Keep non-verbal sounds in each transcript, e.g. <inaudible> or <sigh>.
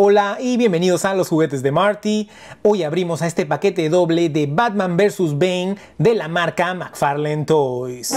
Hola y bienvenidos a los juguetes de Marty. Hoy abrimos a este paquete doble de Batman vs. Bane de la marca McFarlane Toys.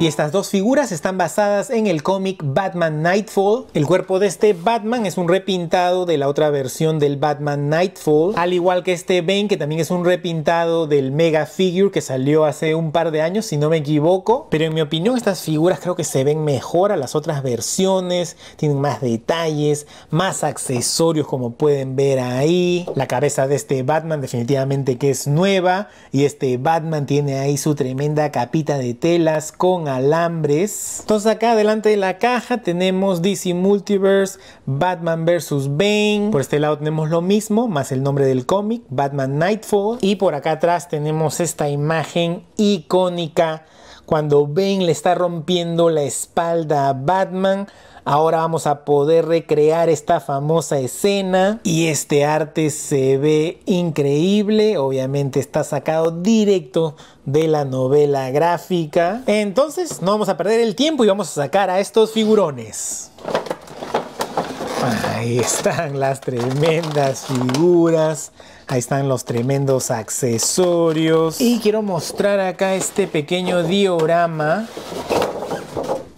Y estas dos figuras están basadas en el cómic Batman Nightfall. El cuerpo de este Batman es un repintado de la otra versión del Batman Nightfall, al igual que este Bane que también es un repintado del Mega Figure que salió hace un par de años si no me equivoco. Pero en mi opinión estas figuras creo que se ven mejor a las otras versiones, tienen más detalles, más accesorios como pueden ver ahí. La cabeza de este Batman definitivamente que es nueva y este Batman tiene ahí su tremenda capita de telas con alambres. Entonces acá delante de la caja tenemos DC Multiverse, Batman vs. Bane. Por este lado tenemos lo mismo, más el nombre del cómic, Batman Nightfall. Y por acá atrás tenemos esta imagen icónica cuando Bane le está rompiendo la espalda a Batman Ahora vamos a poder recrear esta famosa escena y este arte se ve increíble. Obviamente está sacado directo de la novela gráfica. Entonces no vamos a perder el tiempo y vamos a sacar a estos figurones. Ahí están las tremendas figuras. Ahí están los tremendos accesorios. Y quiero mostrar acá este pequeño diorama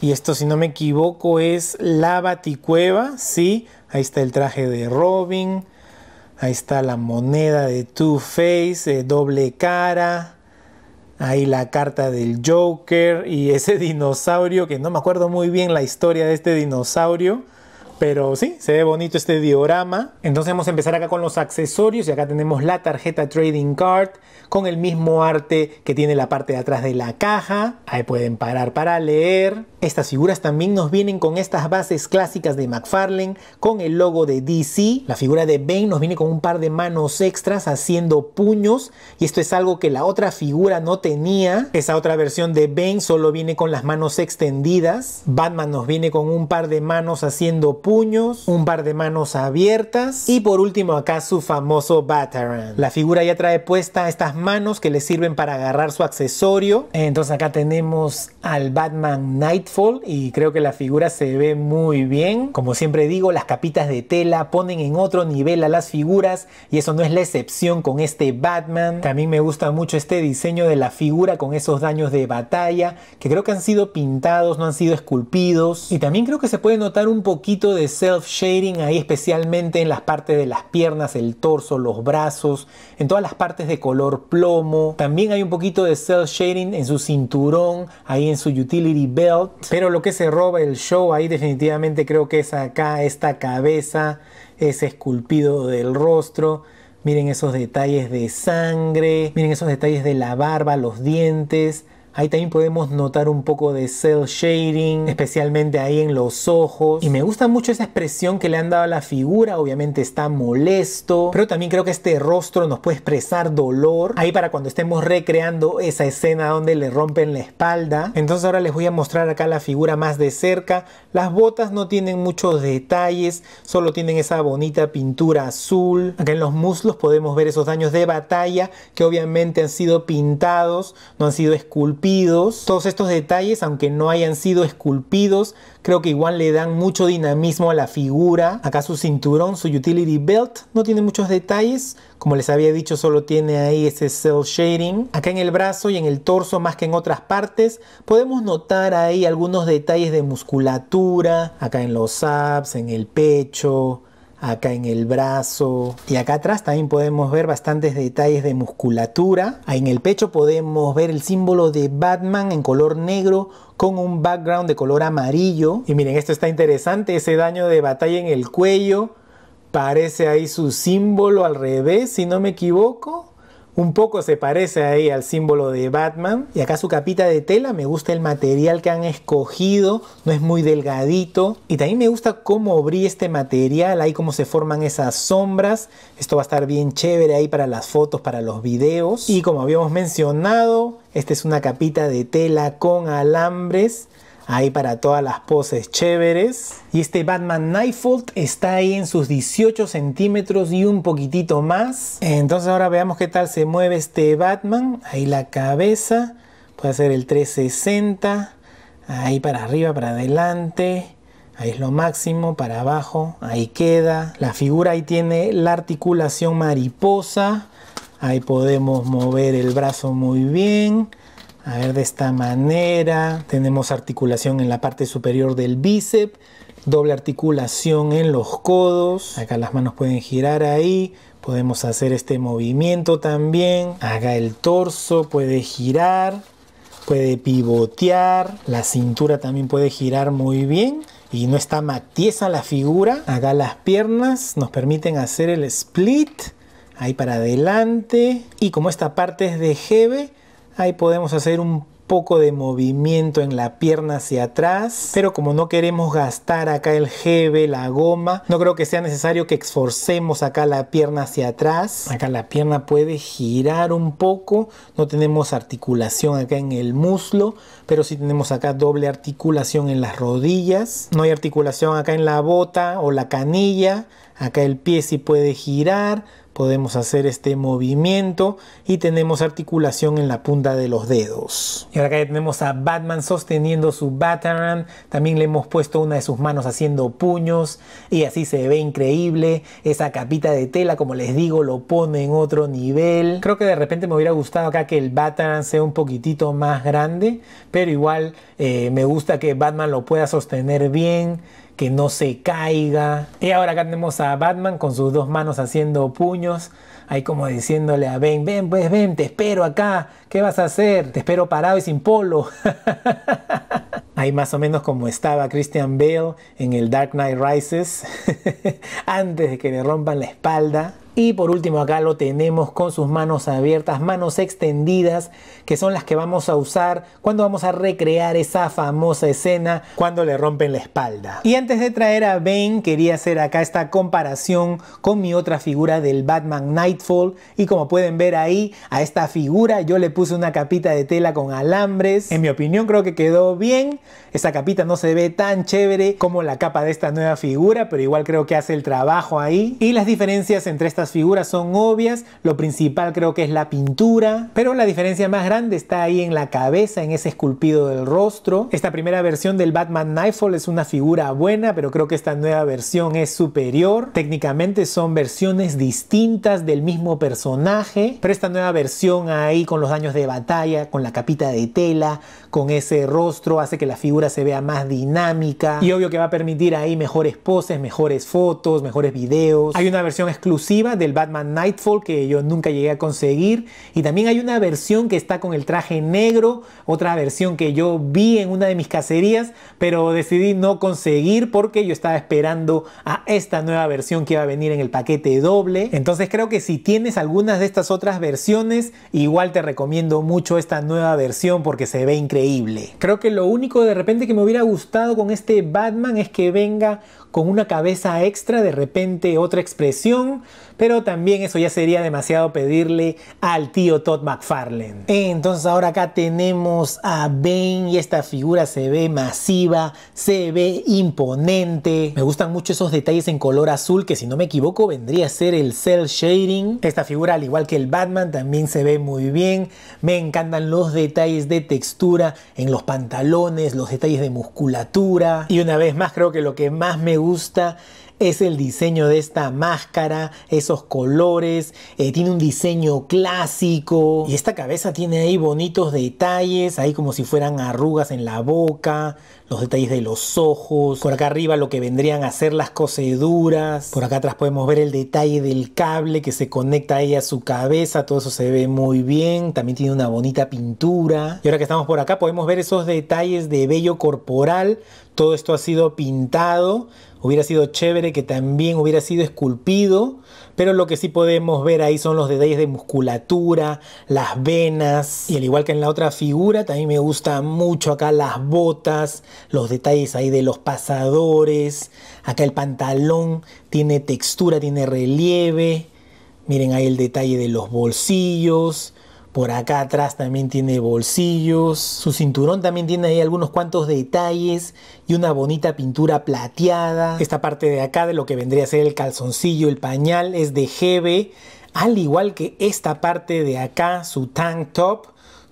y esto, si no me equivoco, es la Baticueva, ¿sí? Ahí está el traje de Robin. Ahí está la moneda de Two Face, eh, doble cara. Ahí la carta del Joker y ese dinosaurio, que no me acuerdo muy bien la historia de este dinosaurio. Pero sí, se ve bonito este diorama. Entonces vamos a empezar acá con los accesorios y acá tenemos la tarjeta Trading Card con el mismo arte que tiene la parte de atrás de la caja. Ahí pueden parar para leer. Estas figuras también nos vienen con estas bases clásicas de McFarlane con el logo de DC. La figura de Bane nos viene con un par de manos extras haciendo puños y esto es algo que la otra figura no tenía. Esa otra versión de Bane solo viene con las manos extendidas. Batman nos viene con un par de manos haciendo puños un par de manos abiertas y por último acá su famoso Batarang. La figura ya trae puesta estas manos que le sirven para agarrar su accesorio. Entonces acá tenemos al Batman Nightfall y creo que la figura se ve muy bien. Como siempre digo, las capitas de tela ponen en otro nivel a las figuras y eso no es la excepción con este Batman. También me gusta mucho este diseño de la figura con esos daños de batalla que creo que han sido pintados, no han sido esculpidos. Y también creo que se puede notar un poquito de de self-shading ahí especialmente en las partes de las piernas, el torso, los brazos, en todas las partes de color plomo. También hay un poquito de self-shading en su cinturón, ahí en su utility belt. Pero lo que se roba el show ahí definitivamente creo que es acá esta cabeza, ese esculpido del rostro. Miren esos detalles de sangre, miren esos detalles de la barba, los dientes, Ahí también podemos notar un poco de cel shading, especialmente ahí en los ojos. Y me gusta mucho esa expresión que le han dado a la figura. Obviamente está molesto, pero también creo que este rostro nos puede expresar dolor. Ahí para cuando estemos recreando esa escena donde le rompen la espalda. Entonces ahora les voy a mostrar acá la figura más de cerca. Las botas no tienen muchos detalles, solo tienen esa bonita pintura azul. Acá en los muslos podemos ver esos daños de batalla que obviamente han sido pintados, no han sido esculpidos todos estos detalles, aunque no hayan sido esculpidos, creo que igual le dan mucho dinamismo a la figura. Acá su cinturón, su utility belt, no tiene muchos detalles. Como les había dicho, solo tiene ahí ese cell shading. Acá en el brazo y en el torso, más que en otras partes, podemos notar ahí algunos detalles de musculatura. Acá en los abs, en el pecho, acá en el brazo. Y acá atrás también podemos ver bastantes detalles de musculatura. Ahí en el pecho podemos ver el símbolo de Batman en color negro con un background de color amarillo. Y miren, esto está interesante, ese daño de batalla en el cuello. Parece ahí su símbolo al revés, si no me equivoco. Un poco se parece ahí al símbolo de Batman. Y acá su capita de tela, me gusta el material que han escogido, no es muy delgadito. Y también me gusta cómo brilla este material, ahí cómo se forman esas sombras. Esto va a estar bien chévere ahí para las fotos, para los videos. Y como habíamos mencionado, esta es una capita de tela con alambres ahí para todas las poses chéveres. Y este Batman Nightfold está ahí en sus 18 centímetros y un poquitito más. Entonces ahora veamos qué tal se mueve este Batman. Ahí la cabeza, puede ser el 360, ahí para arriba, para adelante. Ahí es lo máximo, para abajo, ahí queda. La figura ahí tiene la articulación mariposa. Ahí podemos mover el brazo muy bien. A ver, de esta manera tenemos articulación en la parte superior del bíceps, doble articulación en los codos, acá las manos pueden girar ahí, podemos hacer este movimiento también, acá el torso puede girar, puede pivotear, la cintura también puede girar muy bien y no está matiesa la figura, acá las piernas nos permiten hacer el split, ahí para adelante y como esta parte es de jeve, Ahí podemos hacer un poco de movimiento en la pierna hacia atrás pero como no queremos gastar acá el jebe la goma no creo que sea necesario que esforcemos acá la pierna hacia atrás acá la pierna puede girar un poco no tenemos articulación acá en el muslo pero sí tenemos acá doble articulación en las rodillas no hay articulación acá en la bota o la canilla acá el pie sí puede girar podemos hacer este movimiento y tenemos articulación en la punta de los dedos. Y ahora acá tenemos a Batman sosteniendo su Batarang, también le hemos puesto una de sus manos haciendo puños y así se ve increíble. Esa capita de tela, como les digo, lo pone en otro nivel. Creo que de repente me hubiera gustado acá que el Batarang sea un poquitito más grande, pero igual eh, me gusta que Batman lo pueda sostener bien que no se caiga. Y ahora acá tenemos a Batman con sus dos manos haciendo puños, ahí como diciéndole a Ben, ven, pues ven, te espero acá, ¿qué vas a hacer? Te espero parado y sin polo. <laughs> ahí más o menos como estaba Christian Bale en el Dark Knight Rises, <laughs> antes de que le rompan la espalda. Y por último acá lo tenemos con sus manos abiertas, manos extendidas, que son las que vamos a usar cuando vamos a recrear esa famosa escena cuando le rompen la espalda. Y antes de traer a Ben quería hacer acá esta comparación con mi otra figura del Batman Nightfall. Y como pueden ver ahí, a esta figura yo le puse una capita de tela con alambres. En mi opinión creo que quedó bien. Esa capita no se ve tan chévere como la capa de esta nueva figura, pero igual creo que hace el trabajo ahí. Y las diferencias entre esta figuras son obvias, lo principal creo que es la pintura, pero la diferencia más grande está ahí en la cabeza, en ese esculpido del rostro. Esta primera versión del Batman Nightfall es una figura buena, pero creo que esta nueva versión es superior. Técnicamente son versiones distintas del mismo personaje, pero esta nueva versión ahí con los daños de batalla, con la capita de tela, con ese rostro, hace que la figura se vea más dinámica y obvio que va a permitir ahí mejores poses, mejores fotos, mejores videos. Hay una versión exclusiva del Batman Nightfall que yo nunca llegué a conseguir y también hay una versión que está con el traje negro, otra versión que yo vi en una de mis cacerías, pero decidí no conseguir porque yo estaba esperando a esta nueva versión que iba a venir en el paquete doble. Entonces creo que si tienes algunas de estas otras versiones, igual te recomiendo mucho esta nueva versión porque se ve increíble Creo que lo único de repente que me hubiera gustado con este Batman es que venga con una cabeza extra, de repente otra expresión, pero también eso ya sería demasiado pedirle al tío Todd McFarlane. Eh, entonces ahora acá tenemos a Bane y esta figura se ve masiva, se ve imponente. Me gustan mucho esos detalles en color azul que si no me equivoco vendría a ser el cell shading. Esta figura al igual que el Batman también se ve muy bien. Me encantan los detalles de textura en los pantalones, los detalles de musculatura. Y una vez más creo que lo que más me gusta es el diseño de esta máscara, esos colores, eh, tiene un diseño clásico y esta cabeza tiene ahí bonitos detalles, ahí como si fueran arrugas en la boca, los detalles de los ojos, por acá arriba lo que vendrían a ser las coseduras, por acá atrás podemos ver el detalle del cable que se conecta ahí a su cabeza, todo eso se ve muy bien, también tiene una bonita pintura y ahora que estamos por acá podemos ver esos detalles de vello corporal, todo esto ha sido pintado, Hubiera sido chévere que también hubiera sido esculpido, pero lo que sí podemos ver ahí son los detalles de musculatura, las venas, y al igual que en la otra figura, también me gusta mucho acá las botas, los detalles ahí de los pasadores, acá el pantalón tiene textura, tiene relieve, miren ahí el detalle de los bolsillos, por acá atrás también tiene bolsillos, su cinturón también tiene ahí algunos cuantos detalles y una bonita pintura plateada. Esta parte de acá de lo que vendría a ser el calzoncillo, el pañal, es de GB, al igual que esta parte de acá, su tank top.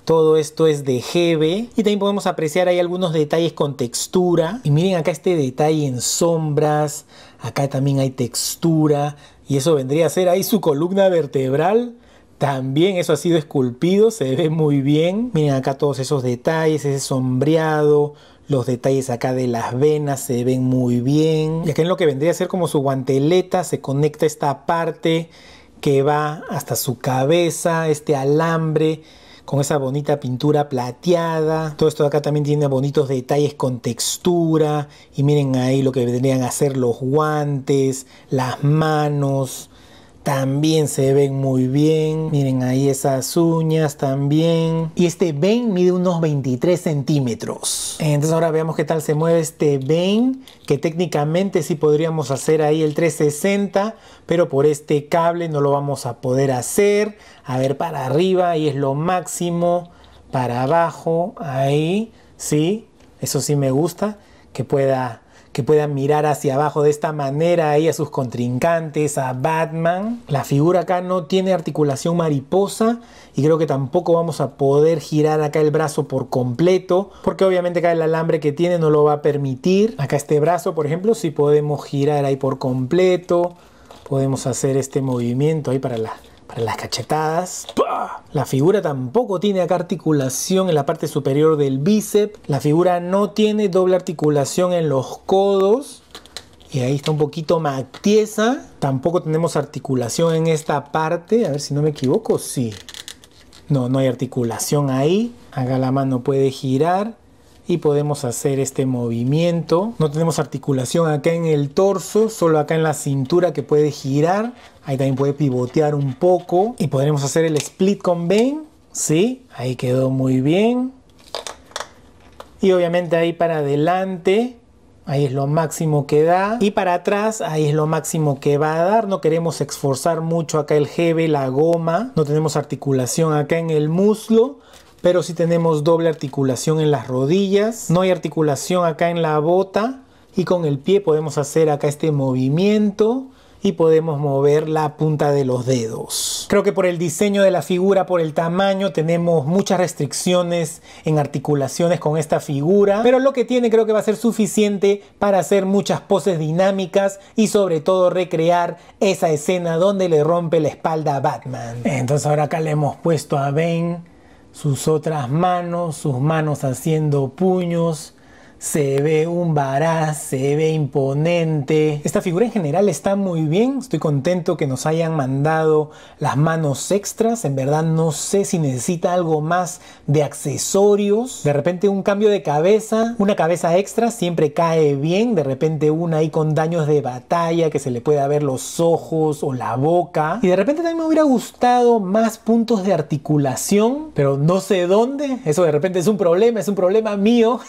Todo esto es de GB y también podemos apreciar ahí algunos detalles con textura. Y miren acá este detalle en sombras, acá también hay textura y eso vendría a ser ahí su columna vertebral también eso ha sido esculpido, se ve muy bien. Miren acá todos esos detalles, ese sombreado, los detalles acá de las venas se ven muy bien. Y acá en lo que vendría a ser como su guanteleta se conecta esta parte que va hasta su cabeza, este alambre con esa bonita pintura plateada. Todo esto de acá también tiene bonitos detalles con textura. Y miren ahí lo que vendrían a ser los guantes, las manos, también se ven muy bien. Miren ahí esas uñas también. Y este vein mide unos 23 centímetros. Entonces ahora veamos qué tal se mueve este vein, que técnicamente sí podríamos hacer ahí el 360, pero por este cable no lo vamos a poder hacer. A ver, para arriba, ahí es lo máximo. Para abajo, ahí, sí, eso sí me gusta, que pueda que puedan mirar hacia abajo de esta manera ahí a sus contrincantes, a Batman. La figura acá no tiene articulación mariposa y creo que tampoco vamos a poder girar acá el brazo por completo porque obviamente acá el alambre que tiene no lo va a permitir. Acá este brazo, por ejemplo, si podemos girar ahí por completo. Podemos hacer este movimiento ahí para la para las cachetadas. La figura tampoco tiene articulación en la parte superior del bíceps. La figura no tiene doble articulación en los codos. Y ahí está un poquito tiesa. Tampoco tenemos articulación en esta parte. A ver si no me equivoco. Sí. No, no hay articulación ahí. Acá la mano puede girar y podemos hacer este movimiento. No tenemos articulación acá en el torso, solo acá en la cintura que puede girar. Ahí también puede pivotear un poco y podremos hacer el split con vein Sí, ahí quedó muy bien. Y obviamente ahí para adelante Ahí es lo máximo que da. Y para atrás, ahí es lo máximo que va a dar. No queremos esforzar mucho acá el jebe, la goma. No tenemos articulación acá en el muslo pero si tenemos doble articulación en las rodillas, no hay articulación acá en la bota y con el pie podemos hacer acá este movimiento y podemos mover la punta de los dedos. Creo que por el diseño de la figura, por el tamaño, tenemos muchas restricciones en articulaciones con esta figura, pero lo que tiene creo que va a ser suficiente para hacer muchas poses dinámicas y sobre todo recrear esa escena donde le rompe la espalda a Batman. Entonces ahora acá le hemos puesto a Ben sus otras manos, sus manos haciendo puños, se ve un baraz, se ve imponente. Esta figura en general está muy bien, estoy contento que nos hayan mandado las manos extras, en verdad no sé si necesita algo más de accesorios, de repente un cambio de cabeza, una cabeza extra siempre cae bien, de repente una ahí con daños de batalla que se le puede ver los ojos o la boca, y de repente también me hubiera gustado más puntos de articulación, pero no sé dónde, eso de repente es un problema, es un problema mío. <laughs>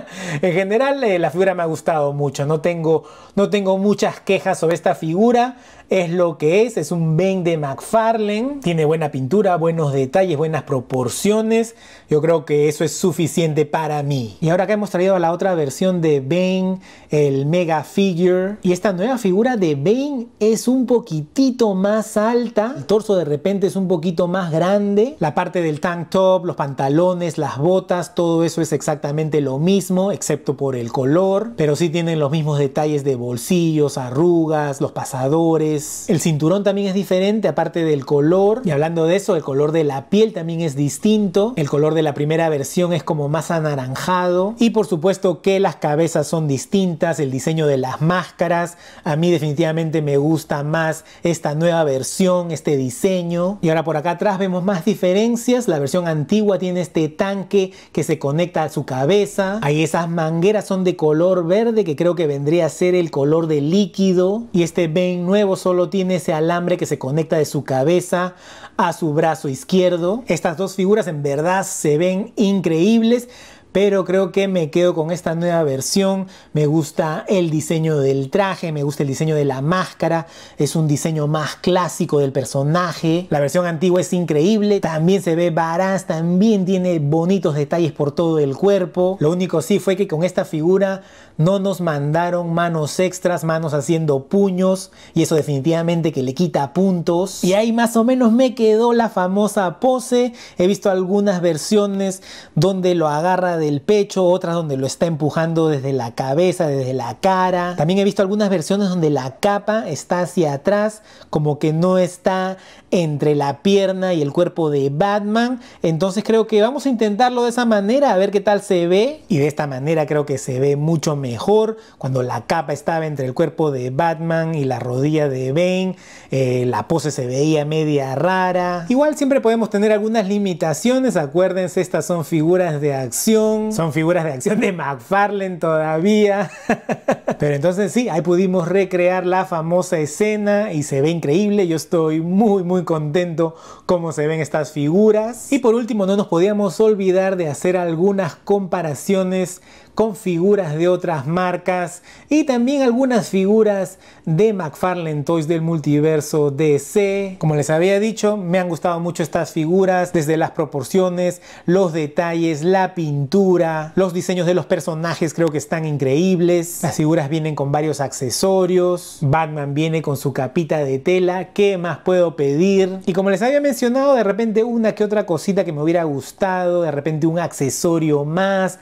<laughs> en general eh, la figura me ha gustado mucho, no tengo, no tengo muchas quejas sobre esta figura, es lo que es, es un Ben de McFarlane, tiene buena pintura, buenos detalles, buenas proporciones, yo creo que eso es suficiente para mí. Y ahora que hemos traído la otra versión de Ben, el Mega Figure, y esta nueva figura de Ben es un poquitito más alta, el torso de repente es un poquito más grande, la parte del tank top, los pantalones, las botas, todo eso es exactamente lo mismo, excepto por el color, pero sí tienen los mismos detalles de bolsillos, arrugas, los pasadores. El cinturón también es diferente, aparte del color. Y hablando de eso, el color de la piel también es distinto. El color de la primera versión es como más anaranjado. Y por supuesto que las cabezas son distintas, el diseño de las máscaras. A mí definitivamente me gusta más esta nueva versión, este diseño. Y ahora por acá atrás vemos más diferencias. La versión antigua tiene este tanque que se conecta a su cabeza. Ahí esas mangueras son de color verde que creo que vendría a ser el color de líquido. Y este ven nuevo solo tiene ese alambre que se conecta de su cabeza a su brazo izquierdo. Estas dos figuras en verdad se ven increíbles pero creo que me quedo con esta nueva versión. Me gusta el diseño del traje, me gusta el diseño de la máscara, es un diseño más clásico del personaje. La versión antigua es increíble, también se ve Baraz. también tiene bonitos detalles por todo el cuerpo. Lo único sí fue que con esta figura no nos mandaron manos extras, manos haciendo puños, y eso definitivamente que le quita puntos. Y ahí más o menos me quedó la famosa pose. He visto algunas versiones donde lo agarra de del pecho, otras donde lo está empujando desde la cabeza, desde la cara. También he visto algunas versiones donde la capa está hacia atrás, como que no está entre la pierna y el cuerpo de Batman. Entonces creo que vamos a intentarlo de esa manera, a ver qué tal se ve. Y de esta manera creo que se ve mucho mejor cuando la capa estaba entre el cuerpo de Batman y la rodilla de Bane. Eh, la pose se veía media rara. Igual siempre podemos tener algunas limitaciones, acuérdense, estas son figuras de acción son figuras de acción de McFarlane todavía. <laughs> Pero entonces sí, ahí pudimos recrear la famosa escena y se ve increíble. Yo estoy muy muy contento cómo se ven estas figuras. Y por último, no nos podíamos olvidar de hacer algunas comparaciones con figuras de otras marcas y también algunas figuras de McFarlane Toys del multiverso DC. Como les había dicho, me han gustado mucho estas figuras desde las proporciones, los detalles, la pintura, los diseños de los personajes creo que están increíbles. Las figuras vienen con varios accesorios, Batman viene con su capita de tela, ¿qué más puedo pedir? Y como les había mencionado, de repente una que otra cosita que me hubiera gustado, de repente un accesorio más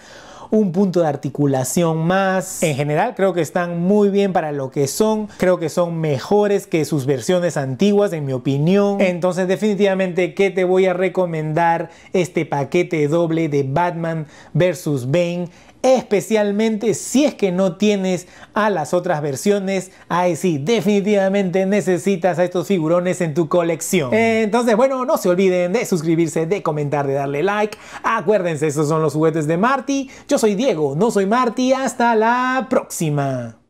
un punto de articulación más. En general creo que están muy bien para lo que son, creo que son mejores que sus versiones antiguas en mi opinión. Entonces definitivamente que te voy a recomendar este paquete doble de Batman vs. Bane especialmente si es que no tienes a las otras versiones. Ahí sí, definitivamente necesitas a estos figurones en tu colección. Entonces, bueno, no se olviden de suscribirse, de comentar, de darle like. Acuérdense, estos son los juguetes de Marty. Yo soy Diego, no soy Marty. Hasta la próxima.